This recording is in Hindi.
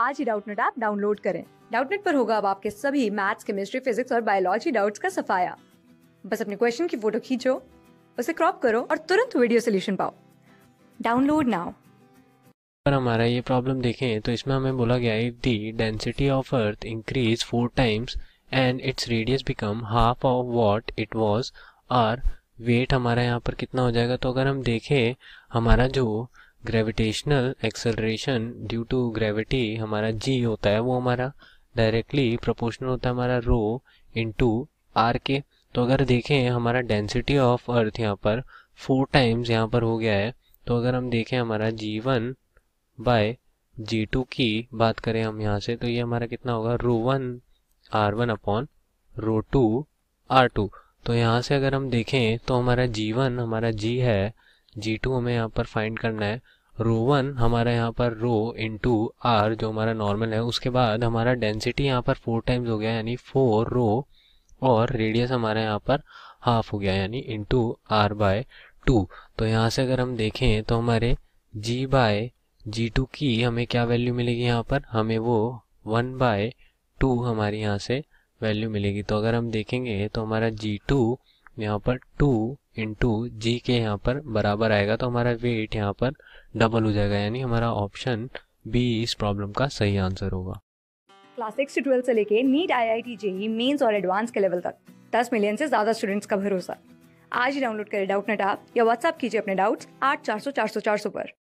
आज ही डाउटनेट ऐप डाउनलोड करें डाउटनेट पर होगा अब आपके सभी मैथ्स केमिस्ट्री फिजिक्स और बायोलॉजी डाउट्स का सफाया बस अपने क्वेश्चन की फोटो खींचो उसे क्रॉप करो और तुरंत वीडियो सोल्यूशन पाओ डाउनलोड नाउ पर हमारा ये प्रॉब्लम देखें तो इसमें हमें बोला गया if the density of earth increase four times and its radius become half of what it was our weight हमारा यहाँ पर कितना हो जाएगा तो अगर हम देखें हमारा जो gravitational acceleration due to gravity हमारा जी होता है वो हमारा डायरेक्टली प्रोपोर्शनल होता है हमारा रो टू आर के तो अगर देखें हमारा डेंसिटी ऑफ अर्थ यहाँ पर फोर टाइम्स यहाँ पर हो गया है तो अगर हम देखें हमारा g one by g two की बात करें हम यहाँ से तो ये हमारा कितना होगा rho one R one upon rho two R two तो यहाँ से अगर हम देखें तो हमारा जी वन हमारा जी है जी टू हमें यहाँ पर फाइंड करना है रो वन हमारा यहाँ पर रो इन टू आर जो हमारा नॉर्मल है उसके बाद हमारा डेंसिटी यहाँ पर फोर टाइम्स हो गया यानी फोर रो और रेडियस हमारा यहाँ पर हाफ हो गया यानी into R by two तो यहाँ से अगर हम देखें तो हमारे जी बाय जी टू की हमें क्या वैल्यू मिलेगी यहाँ पर हमें वो वन बाय टू हमारे यहाँ से वैल्यू मिलेगी तो अगर हम देखेंगे तो हमारा जी टू यहाँ पर टू इंटू जी के यहाँ पर बराबर आएगा तो हमारा वेट यहाँ पर डबल हो जाएगा यानी हमारा ऑप्शन बी इस प्रॉब्लम का सही आंसर होगा क्लास सिक्स से ट्वेल्थ से लेके NEET I I T JEE mains और एडवांस के लेवल तक दस मिलियन से ज्यादा स्टूडेंट्स का भरोसा आज ही डाउनलोड करें डाउट नेट आप या व्हाट्सअप कीजिए अपने डाउट्स आठ चार सौ चार सौ चार सौ पर